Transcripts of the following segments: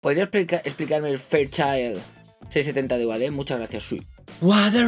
¿Podría explicarme el Fairchild 670 de UAD? Muchas gracias, Sui. What the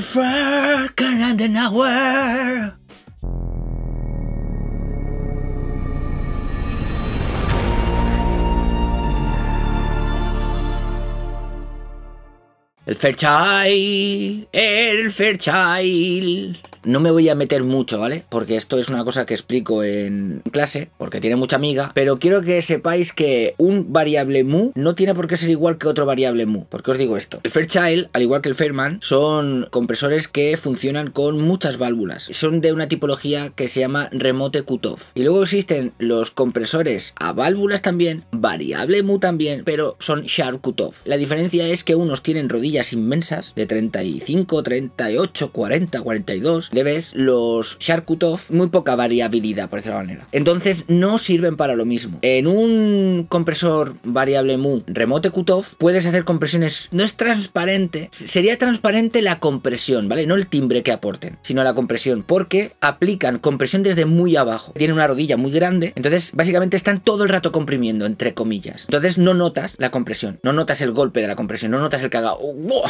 El Fairchild, el Fairchild. No me voy a meter mucho, ¿vale? Porque esto es una cosa que explico en clase, porque tiene mucha amiga, pero quiero que sepáis que un variable mu no tiene por qué ser igual que otro variable mu. ¿Por qué os digo esto? El Fairchild, al igual que el Fairman, son compresores que funcionan con muchas válvulas. Son de una tipología que se llama remote cutoff. Y luego existen los compresores a válvulas también, variable mu también, pero son sharp cutoff. La diferencia es que unos tienen rodillas inmensas de 35, 38, 40, 42 Debes los los Sharkutov, muy poca variabilidad, por decirlo de manera. Entonces no sirven para lo mismo. En un compresor variable mu remote cutoff puedes hacer compresiones, no es transparente, sería transparente la compresión, ¿vale? No el timbre que aporten, sino la compresión, porque aplican compresión desde muy abajo. Tiene una rodilla muy grande, entonces básicamente están todo el rato comprimiendo, entre comillas. Entonces no notas la compresión, no notas el golpe de la compresión, no notas el cagao.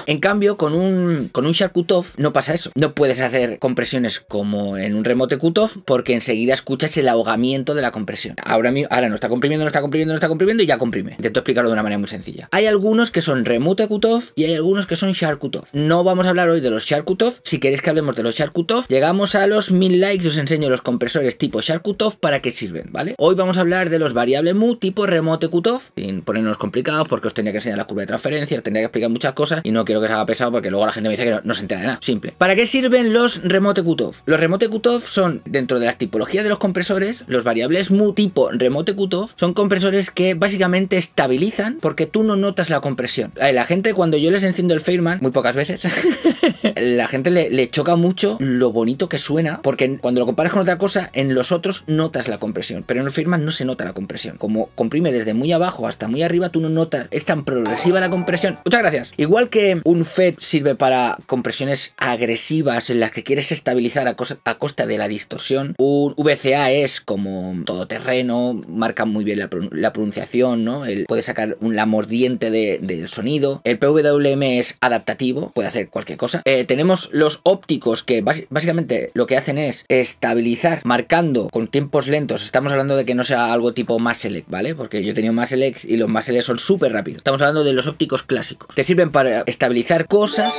En cambio, con un, con un Sharkutov no pasa eso. No puedes hacer compresiones como en un remote cutoff porque enseguida escuchas el ahogamiento de la compresión. Ahora, ahora no está comprimiendo, no está comprimiendo, no está comprimiendo y ya comprime. Intento explicarlo de una manera muy sencilla. Hay algunos que son remote cutoff y hay algunos que son sharp cutoff. No vamos a hablar hoy de los sharp cutoff. Si queréis que hablemos de los sharp cutoff, llegamos a los mil likes os enseño los compresores tipo sharp cutoff para qué sirven, ¿vale? Hoy vamos a hablar de los variables mu tipo remote cutoff, sin ponernos complicados porque os tenía que enseñar la curva de transferencia, os tenía que explicar muchas cosas y no quiero que se haga pesado porque luego la gente me dice que no, se entera de nada. Simple. ¿Para qué sirven los remote remote cutoff. Los remote cutoff son, dentro de la tipología de los compresores, los variables mu tipo remote cutoff son compresores que básicamente estabilizan porque tú no notas la compresión. La gente, cuando yo les enciendo el Fairman, muy pocas veces, la gente le, choca mucho lo bonito que suena porque cuando lo comparas con otra cosa, en los otros notas la compresión, pero en el Fairman no se nota la compresión. Como comprime desde muy abajo hasta muy arriba, tú no notas, es tan progresiva la compresión. Muchas gracias. Igual que un FED sirve para compresiones agresivas en las que quieres estabilizar a, costa de la distorsión. Un VCA es como todoterreno, marca muy bien la, pronunciación, ¿no? puede sacar la mordiente del sonido. El PWM es adaptativo, puede hacer cualquier cosa. Eh, tenemos los ópticos que básicamente lo que hacen es estabilizar marcando con tiempos lentos. Estamos hablando de que no sea algo tipo Maselec, ¿vale? Porque yo he tenido Maselec y los Maselec son súper rápidos. Estamos hablando de los ópticos clásicos. Te sirven para estabilizar cosas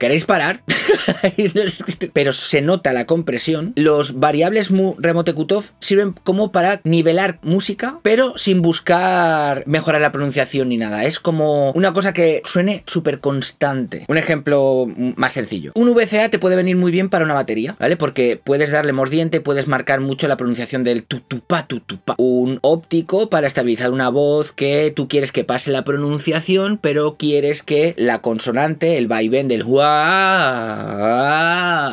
¿queréis parar? Pero se nota la compresión. Los variables mu remote cutoff sirven como para nivelar música, pero sin buscar mejorar la pronunciación ni nada. Es como una cosa que suene súper constante. Un ejemplo más sencillo. Un VCA te puede venir muy bien para una batería, ¿vale? Porque puedes darle mordiente, puedes marcar mucho la pronunciación del tutupa, tutupa. Un óptico para estabilizar una voz que tú quieres que pase la pronunciación, pero quieres que la consonante, el vaivén del hua Ah, ah,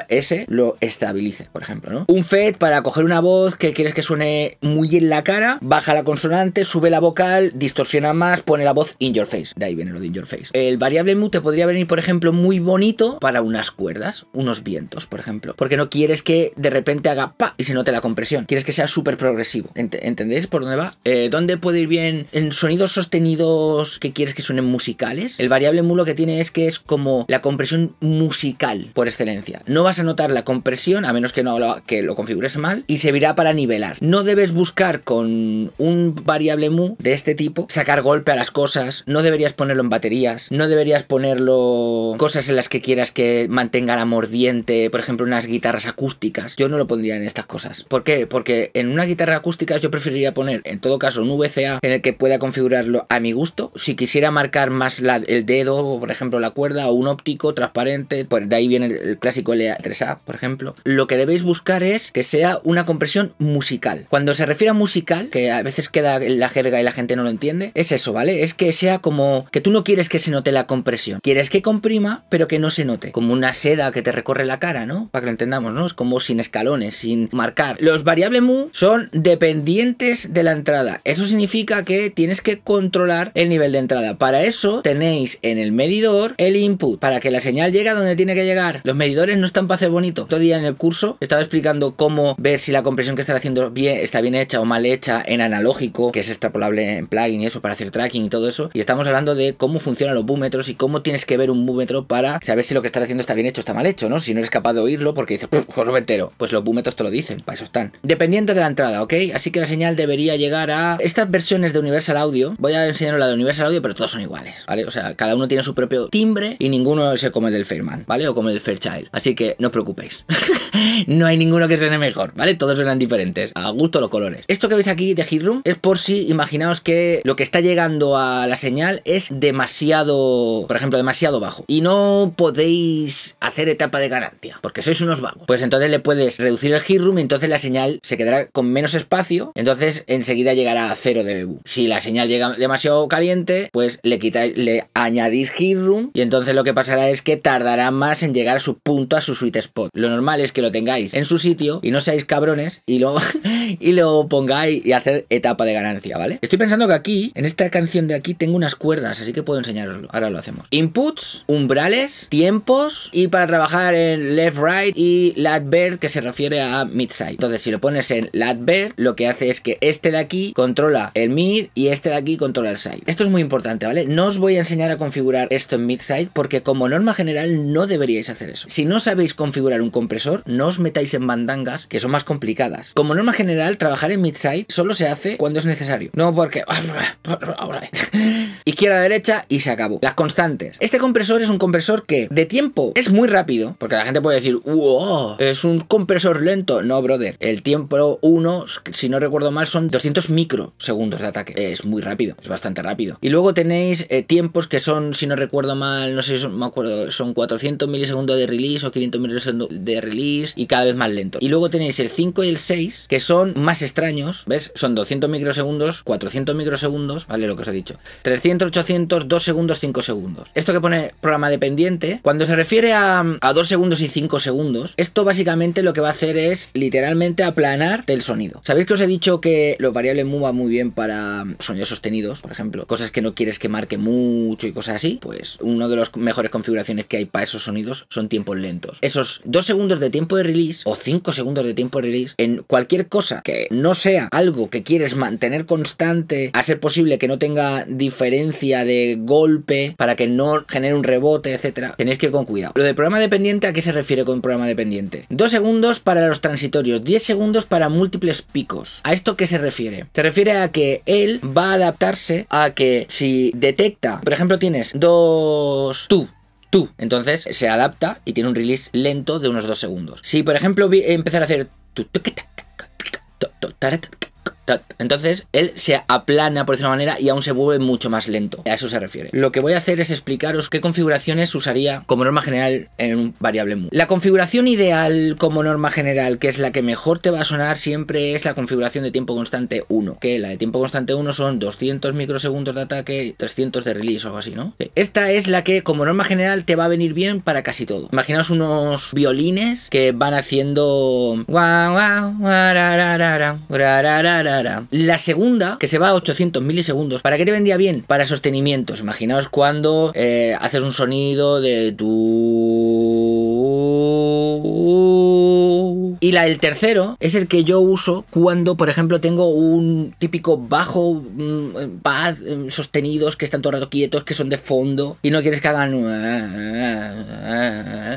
ah, ese lo estabilice, por ejemplo, ¿no? Un FED para coger una voz que quieres que suene muy en la cara, baja la consonante, sube la vocal, distorsiona más, pone la voz in your face. De ahí viene lo de in your face. El variable mu te podría venir, por ejemplo, muy bonito para unas cuerdas, unos vientos, por ejemplo, porque no quieres que de repente haga pa y se note la compresión. Quieres que sea súper progresivo. ¿Entendéis por dónde va? Eh, ¿Dónde puede ir bien en sonidos sostenidos que quieres que suenen musicales? El variable mu lo que tiene es que es como la compresión musical por excelencia. No vas a notar la compresión, a menos que, no lo, que lo configures mal, y servirá para nivelar. No debes buscar con un variable mu de este tipo sacar golpe a las cosas, no deberías ponerlo en baterías, no deberías ponerlo cosas en las que quieras que mantenga la mordiente, por ejemplo, unas guitarras acústicas. Yo no lo pondría en estas cosas. ¿Por qué? Porque en una guitarra acústica yo preferiría poner, en todo caso, un VCA en el que pueda configurarlo a mi gusto. Si quisiera marcar más la, el dedo, por ejemplo, la cuerda o uno óptico transparente, por de ahí viene el, clásico LA3A, por ejemplo. Lo que debéis buscar es que sea una compresión musical. Cuando se refiere a musical, que a veces queda la jerga y la gente no lo entiende, es eso, ¿vale? Es que sea como que tú no quieres que se note la compresión, quieres que comprima, pero que no se note, como una seda que te recorre la cara, ¿no? Para que lo entendamos, ¿no? Es como sin escalones, sin marcar. Los variables mu son dependientes de la entrada. Eso significa que tienes que controlar el nivel de entrada. Para eso tenéis en el medidor el input para que la señal llegue a donde tiene que llegar. Los medidores no están para hacer bonito. todavía día en el curso estaba explicando cómo ver si la compresión que están haciendo bien está bien hecha o mal hecha en analógico, que es extrapolable en plugin y eso para hacer tracking y todo eso. Y estamos hablando de cómo funcionan los búmetros y cómo tienes que ver un búmetro para saber si lo que estás haciendo está bien hecho o está mal hecho, ¿no? Si no eres capaz de oírlo porque dices, pues lo entero. Pues los búmetros te lo dicen, para eso están. Dependiente de la entrada, ¿ok? Así que la señal debería llegar a estas versiones de Universal Audio. Voy a enseñaros la de Universal Audio, pero todas son iguales, ¿vale? O sea, cada uno tiene su propio timbre y ninguno se come del Fairman, ¿vale? O como el Fairchild. Así que no os preocupéis. no hay ninguno que suene mejor, ¿vale? Todos suenan diferentes, a gusto los colores. Esto que veis aquí de heatroom es por si imaginaos que lo que está llegando a la señal es demasiado, por ejemplo, demasiado bajo. Y no podéis hacer etapa de garantía, porque sois unos vagos. Pues entonces le puedes reducir el Hitroom y entonces la señal se quedará con menos espacio, entonces enseguida llegará a de dB. Si la señal llega demasiado caliente, pues le quitáis, le añadís heatroom y entonces lo que pasará es que tardará más en llegar a su punto, a su sweet spot. Lo normal es que lo tengáis en su sitio y no seáis cabrones y lo, y lo pongáis y hacer etapa de ganancia, ¿vale? Estoy pensando que aquí, en esta canción de aquí, tengo unas cuerdas, así que puedo enseñaroslo. Ahora lo hacemos. Inputs, umbrales, tiempos y para trabajar en left, right y bird, que se refiere a mid-side. Entonces, si lo pones en bird, lo que hace es que este de aquí controla el mid y este de aquí controla el side. Esto es muy importante, ¿vale? No os voy a enseñar a configurar esto en mid-side porque como norma general no deberíais hacer eso. Si no sabéis configurar un compresor, no os metáis en bandangas que son más complicadas. Como norma general, trabajar en mid-side solo se hace cuando es necesario. No porque... Izquierda, derecha y se acabó. Las constantes. Este compresor es un compresor que de tiempo es muy rápido, porque la gente puede decir, wow, es un compresor lento. No, brother. El tiempo 1, si no recuerdo mal, son 200 microsegundos de ataque. Es muy rápido, es bastante rápido. Y luego tenéis eh, tiempos que son, si no recuerdo mal, no sé, si me acuerdo, son 400 milisegundos de release o 500 milisegundos de release y cada vez más lento. Y luego tenéis el 5 y el 6, que son más extraños, ¿ves? Son 200 microsegundos, 400 microsegundos, ¿vale? Lo que os he dicho. 300, 800, 2 segundos, 5 segundos. Esto que pone programa dependiente, cuando se refiere a, a 2 segundos y 5 segundos, esto básicamente lo que va a hacer es literalmente aplanar el sonido. ¿Sabéis que os he dicho que los variables mu muy bien para sonidos sostenidos, por ejemplo? Cosas que no quieres que marque mucho y cosas así. Pues uno de los mejores configuraciones que hay para esos sonidos son tiempos lentos. Esos 2 segundos de tiempo de release o 5 segundos de tiempo de release en cualquier cosa que no sea algo que quieres mantener constante, a ser posible que no tenga diferencia de golpe para que no genere un rebote, etcétera, tenéis que ir con cuidado. Lo de programa dependiente, ¿a qué se refiere con programa dependiente? 2 segundos para los transitorios, 10 segundos para múltiples picos. ¿A esto qué se refiere? Se refiere a que él va a adaptarse a que si detecta, por ejemplo, tienes dos tú tú. Entonces se adapta y tiene un release lento de unos dos segundos. Si por ejemplo empezar a hacer entonces él se aplana por decirlo de una manera y aún se vuelve mucho más lento. A eso se refiere. Lo que voy a hacer es explicaros qué configuraciones usaría como norma general en un variable mu. La configuración ideal como norma general, que es la que mejor te va a sonar siempre, es la configuración de tiempo constante 1. Que la de tiempo constante 1 son 200 microsegundos de ataque, 300 de release o algo así, ¿no? Esta es la que como norma general te va a venir bien para casi todo. Imaginaos unos violines que van haciendo... La segunda, que se va a 800 milisegundos, ¿para qué te vendía bien? Para sostenimientos. Imaginaos cuando eh, haces un sonido de tu y la, el tercero es el que yo uso cuando, por ejemplo, tengo un típico bajo, mm, pad, sostenidos que están todo el rato quietos, que son de fondo y no quieres que hagan.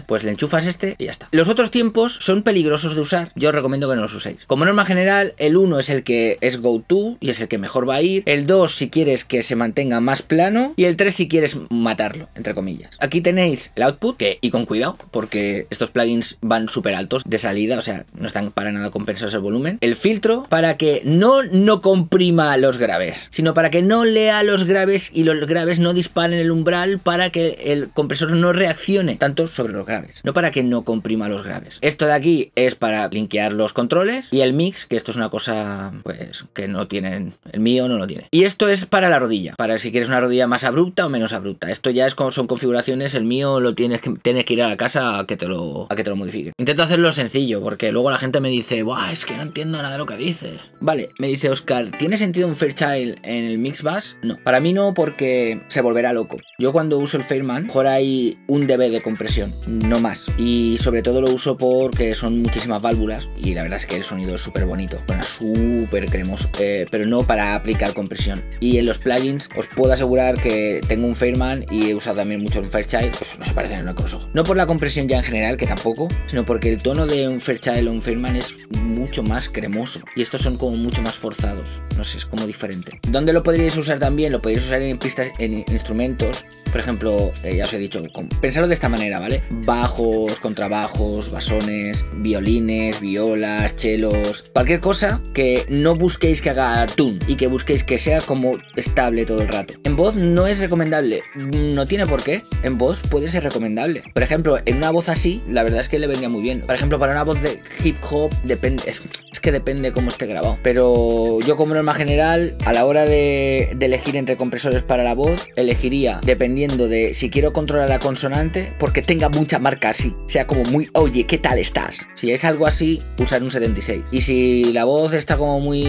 Pues le enchufas este y ya está. Los otros tiempos son peligrosos de usar. Yo os recomiendo que no los uséis. Como norma general, el 1 es el que es go to y es el que mejor va a ir. El 2 si quieres que se mantenga más plano. Y el 3 si quieres matarlo, entre comillas. Aquí tenéis el output, que, y con cuidado, porque esto plugins van súper altos de salida, o sea, no están para nada compensados el volumen. El filtro para que no, no comprima los graves, sino para que no lea los graves y los graves no disparen el umbral para que el compresor no reaccione tanto sobre los graves, no para que no comprima los graves. Esto de aquí es para linkear los controles y el mix, que esto es una cosa pues que no tienen, el mío no lo tiene. Y esto es para la rodilla, para si quieres una rodilla más abrupta o menos abrupta. Esto ya es como son configuraciones, el mío lo tienes que, tienes que ir a la casa a que te lo a que te lo modifique... Intento hacerlo sencillo, porque luego la gente me dice, Buah, es que no entiendo nada de lo que dices. Vale, me dice Oscar, ¿tiene sentido un Fairchild en el Mixbus? No, para mí no, porque se volverá loco. Yo cuando uso el Fairman, mejor hay un dB de compresión, no más. Y sobre todo lo uso porque son muchísimas válvulas y la verdad es que el sonido es súper bonito, bueno, súper cremoso, eh, pero no para aplicar compresión. Y en los plugins os puedo asegurar que tengo un Fairman y he usado también mucho un Fairchild, no se parecen en los ojos. No por la compresión ya en general, tampoco, sino porque el tono de un Fairchild o un Feynman es mucho más cremoso y estos son como mucho más forzados, no sé, es como diferente. ¿Dónde lo podríais usar también? Lo podríais usar en pistas, en instrumentos, por ejemplo, eh, ya os he dicho, con, pensarlo de esta manera, ¿vale? Bajos, contrabajos, basones, violines, violas, chelos, cualquier cosa que no busquéis que haga tune y que busquéis que sea como estable todo el rato. En voz no es recomendable, no tiene por qué, en voz puede ser recomendable. Por ejemplo, en una voz así, la verdad es que le venía muy bien. Por ejemplo, para una voz de hip hop, depende, es, que depende cómo esté grabado. Pero yo como norma general, a la hora de, elegir entre compresores para la voz, elegiría, dependiendo de si quiero controlar la consonante, porque tenga mucha marca así. Sea como muy, oye, ¿qué tal estás? Si es algo así, usar un 76. Y si la voz está como muy...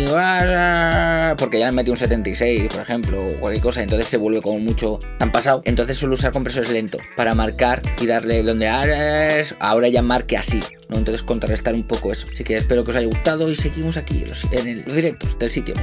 Porque ya le metí un 76, por ejemplo, o cualquier cosa, entonces se vuelve como mucho tan pasado. Entonces suelo usar compresores lentos para marcar y darle donde... Ah, ahora ya marque así, Entonces contrarrestar un poco eso. Así que espero que os haya gustado y seguimos aquí en, los directos del sitio.